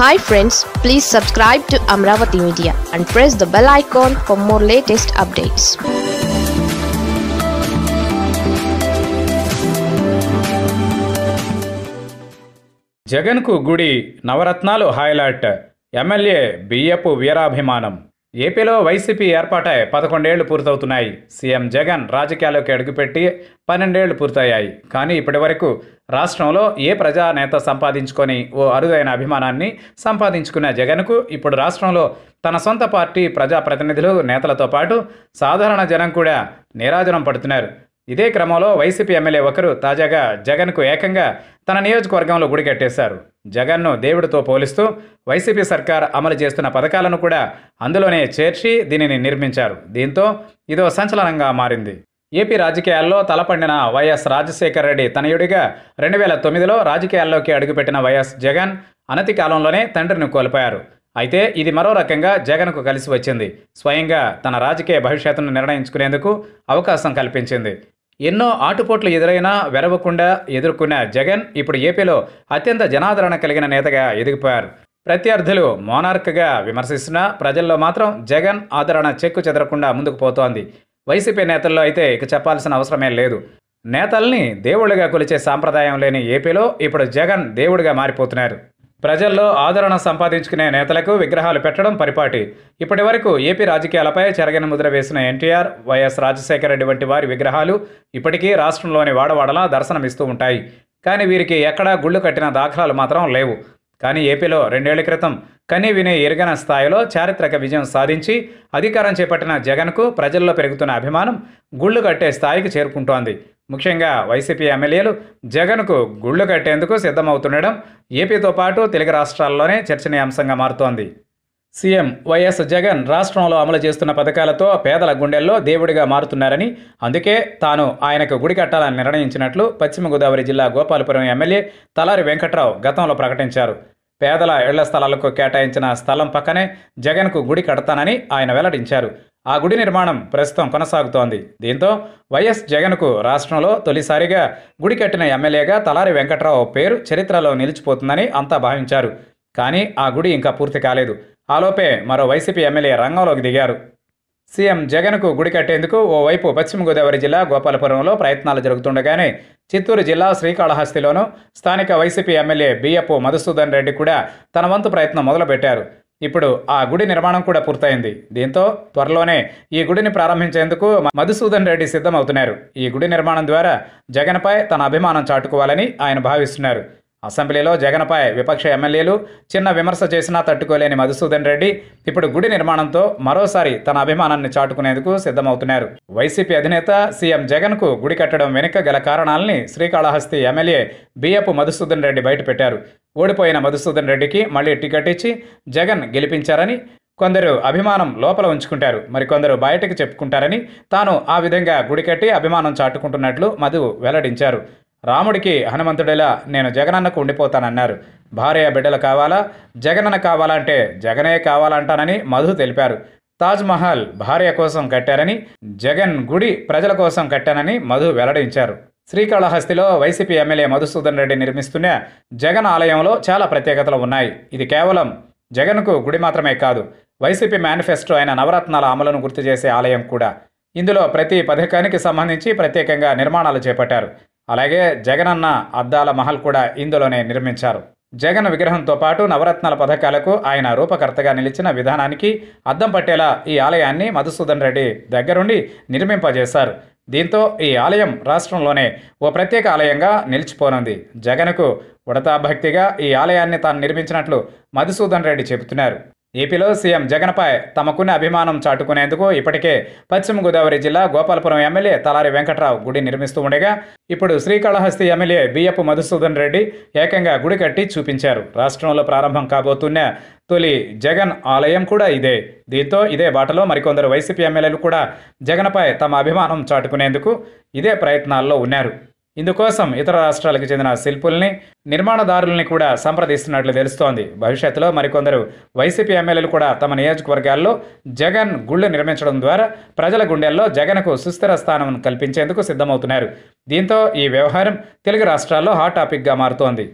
hi friends please subscribe to Amaravati media and press the bell icon for more latest updates జగన్కు గుడి నవరత్నాలు highlight MLA బియ్యపు వీరాభిమానం ఏపీలో YCP ఏర్పాటై పదకొండేళ్లు పూర్తవుతున్నాయి సీఎం జగన్ రాజకీయాల్లోకి అడుగుపెట్టి పన్నెండేళ్లు పూర్తయ్యాయి కానీ ఇప్పటివరకు రాష్ట్రంలో ఏ ప్రజానేత సంపాదించుకొని ఓ అరుదైన అభిమానాన్ని సంపాదించుకున్న జగన్కు ఇప్పుడు రాష్ట్రంలో తన సొంత పార్టీ ప్రజాప్రతినిధులు నేతలతో పాటు సాధారణ జనం కూడా నిరాజనం పడుతున్నారు ఇదే క్రమంలో వైసీపీ ఎమ్మెల్యే ఒకరు తాజాగా జగన్కు ఏకంగా తన నియోజకవర్గంలో కట్టేశారు జగన్ను దేవుడితో పోలిస్తూ వైసీపీ సర్కార్ అమలు చేస్తున్న పథకాలను కూడా అందులోనే చేర్చి దీనిని నిర్మించారు దీంతో ఇదో సంచలనంగా మారింది ఏపీ రాజకీయాల్లో తలపండిన వైఎస్ రాజశేఖర రెడ్డి తనయుడిగా రెండు వేల తొమ్మిదిలో రాజకీయాల్లోకి అడుగుపెట్టిన వైఎస్ జగన్ అనతి కాలంలోనే తండ్రిని కోల్పోయారు అయితే ఇది మరో రకంగా జగన్కు కలిసి వచ్చింది స్వయంగా తన రాజకీయ భవిష్యత్తును నిర్ణయించుకునేందుకు అవకాశం కల్పించింది ఎన్నో ఆటుపోట్లు ఎదురైనా వెరవకుండా ఎదుర్కొన్న జగన్ ఇప్పుడు ఏపీలో అత్యంత జనాదరణ కలిగిన నేతగా ఎదిగిపోయారు ప్రత్యర్థులు మోనార్క్గా విమర్శిస్తున్నా ప్రజల్లో మాత్రం జగన్ ఆదరణ చెక్కు చెదరకుండా ముందుకు పోతోంది వైసీపీ నేతల్లో అయితే ఇక చెప్పాల్సిన అవసరమే లేదు నేతల్ని దేవుళ్ళుగా కొలిచే సాంప్రదాయం లేని ఏపీలో ఇప్పుడు జగన్ దేవుడిగా మారిపోతున్నారు ప్రజల్లో ఆదరణ సంపాదించుకునే నేతలకు విగ్రహాలు పెట్టడం పరిపాటి ఇప్పటి వరకు ఏపీ రాజకీయాలపై చెరగిన ముద్ర వేసిన ఎన్టీఆర్ వైఎస్ రాజశేఖర రెడ్డి వంటి వారి విగ్రహాలు ఇప్పటికీ రాష్ట్రంలోని వాడవాడలా దర్శనమిస్తూ ఉంటాయి కానీ వీరికి ఎక్కడా గుళ్ళు కట్టిన దాఖలాలు మాత్రం లేవు కానీ ఏపీలో రెండేళ్ల క్రితం కనీ వినే ఎరుగన స్థాయిలో చారిత్రక విజయం సాధించి అధికారం చేపట్టిన జగన్కు ప్రజల్లో పెరుగుతున్న అభిమానం గుళ్ళు కట్టే స్థాయికి చేరుకుంటోంది ముఖ్యంగా వైసీపీ ఎమ్మెల్యేలు జగన్కు గుళ్ళు కట్టేందుకు సిద్ధమవుతుండడం ఏపీతో పాటు తెలుగు రాష్ట్రాల్లోనే చర్చనీయాంశంగా మారుతోంది సీఎం వైఎస్ జగన్ రాష్ట్రంలో అమలు చేస్తున్న పథకాలతో పేదల గుండెల్లో దేవుడిగా మారుతున్నారని అందుకే తాను ఆయనకు గుడి కట్టాలని నిర్ణయించినట్లు పశ్చిమ గోదావరి జిల్లా గోపాలపురం ఎమ్మెల్యే తలారి వెంకట్రావు గతంలో ప్రకటించారు పేదల ఇళ్ల స్థలాలకు కేటాయించిన స్థలం పక్కనే జగన్కు గుడి కడతానని ఆయన వెల్లడించారు ఆ గుడి నిర్మాణం ప్రస్తుతం కొనసాగుతోంది దీంతో వైఎస్ జగన్కు రాష్ట్రంలో తొలిసారిగా గుడి కట్టిన ఎమ్మెల్యేగా తలారి వెంకట్రావు పేరు చరిత్రలో నిలిచిపోతుందని అంతా భావించారు కానీ ఆ గుడి ఇంకా పూర్తి కాలేదు ఆలోపే మరో వైసీపీ ఎమ్మెల్యే రంగంలోకి దిగారు సీఎం జగన్కు గుడి కట్టేందుకు ఓవైపు పశ్చిమ గోదావరి జిల్లా గోపాలపురంలో ప్రయత్నాలు జరుగుతుండగానే చిత్తూరు జిల్లా శ్రీకాళహస్తిలోనూ స్థానిక వైసీపీ ఎమ్మెల్యే బియ్యపు మధుసూదన్ రెడ్డి కూడా తన వంతు ప్రయత్నం మొదలుపెట్టారు ఇప్పుడు ఆ గుడి నిర్మాణం కూడా పూర్తయింది దీంతో త్వరలోనే ఈ గుడిని ప్రారంభించేందుకు మధుసూదన్ రెడ్డి సిద్ధమవుతున్నారు ఈ గుడి నిర్మాణం ద్వారా జగన్పై తన అభిమానం చాటుకోవాలని ఆయన భావిస్తున్నారు అసెంబ్లీలో జగన్పై విపక్ష ఎమ్మెల్యేలు చిన్న విమర్శ చేసినా తట్టుకోలేని మధుసూదన్ రెడ్డి ఇప్పుడు గుడి నిర్మాణంతో మరోసారి తన అభిమానాన్ని చాటుకునేందుకు సిద్ధమవుతున్నారు వైసీపీ అధినేత సీఎం జగన్కు గుడి కట్టడం వెనుక గల కారణాలని శ్రీకాళహస్తి ఎమ్మెల్యే బియ్యపు మధుసూదన్ రెడ్డి బయటపెట్టారు ఓడిపోయిన మధుసూదన్ రెడ్డికి మళ్లీ టికెట్ ఇచ్చి జగన్ గెలిపించారని కొందరు అభిమానం లోపల ఉంచుకుంటారు మరికొందరు బయటకు చెప్పుకుంటారని తాను ఆ విధంగా గుడి కట్టి అభిమానం చాటుకుంటున్నట్లు మధు వెల్లడించారు రాముడికి హనుమంతుడేలా నేను జగనన్నకు ఉండిపోతానన్నారు భార్య బిడ్డలు కావాలా జగనన్న కావాలంటే జగనే కావాలంటానని మధు తెలిపారు తాజ్మహల్ భార్య కోసం కట్టారని జగన్ గుడి ప్రజల కోసం కట్టానని మధు వెల్లడించారు శ్రీకాళహస్తిలో వైసీపీ ఎమ్మెల్యే మధుసూదన్ రెడ్డి నిర్మిస్తున్న జగన్ ఆలయంలో చాలా ప్రత్యేకతలు ఉన్నాయి ఇది కేవలం జగన్కు గుడి మాత్రమే కాదు వైసీపీ మేనిఫెస్టో అయిన నవరత్నాల అమలును గుర్తు చేసే ఆలయం కూడా ఇందులో ప్రతి పథకానికి సంబంధించి ప్రత్యేకంగా నిర్మాణాలు చేపట్టారు అలాగే జగన్ అన్న అద్దాల మహల్ కూడా ఇందులోనే నిర్మించారు జగన్ విగ్రహంతో పాటు నవరత్నాల పథకాలకు ఆయన రూపకర్తగా నిలిచిన విధానానికి అద్దం పట్టేలా ఈ ఆలయాన్ని మధుసూదన్ రెడ్డి దగ్గరుండి నిర్మింపజేశారు దీంతో ఈ ఆలయం రాష్ట్రంలోనే ఓ ప్రత్యేక ఆలయంగా నిలిచిపోనుంది జగన్కు ఉడతాభక్తిగా ఈ ఆలయాన్ని తాను నిర్మించినట్లు మధుసూదన్ రెడ్డి చెబుతున్నారు ఏపీలో సీఎం జగన్పై తమకున్న అభిమానం చాటుకునేందుకు ఇప్పటికే పశ్చిమ గోదావరి జిల్లా గోపాలపురం ఎమ్మెల్యే తలారి వెంకట్రావు గుడి నిర్మిస్తూ ఉండగా ఇప్పుడు శ్రీకాళహస్తి ఎమ్మెల్యే బియ్యపు మధుసూదన్ రెడ్డి ఏకంగా గుడి కట్టి చూపించారు రాష్ట్రంలో ప్రారంభం కాబోతున్న తొలి జగన్ ఆలయం కూడా ఇదే దీంతో ఇదే బాటలో మరికొందరు వైసీపీ ఎమ్మెల్యేలు కూడా జగన్పై తమ అభిమానం చాటుకునేందుకు ఇదే ప్రయత్నాల్లో ఉన్నారు ఇందుకోసం ఇతర రాష్ట్రాలకు చెందిన శిల్పుల్ని నిర్మాణదారుల్ని కూడా సంప్రదిస్తున్నట్లు తెలుస్తోంది భవిష్యత్తులో మరికొందరు వైసీపీ ఎమ్మెల్యేలు కూడా తమ నియోజకవర్గాల్లో జగన్ గుళ్ళు నిర్మించడం ద్వారా ప్రజల గుండెల్లో జగన్కు సుస్థిర స్థానం కల్పించేందుకు సిద్ధమవుతున్నారు దీంతో ఈ వ్యవహారం తెలుగు రాష్ట్రాల్లో హాట్ టాపిక్గా మారుతోంది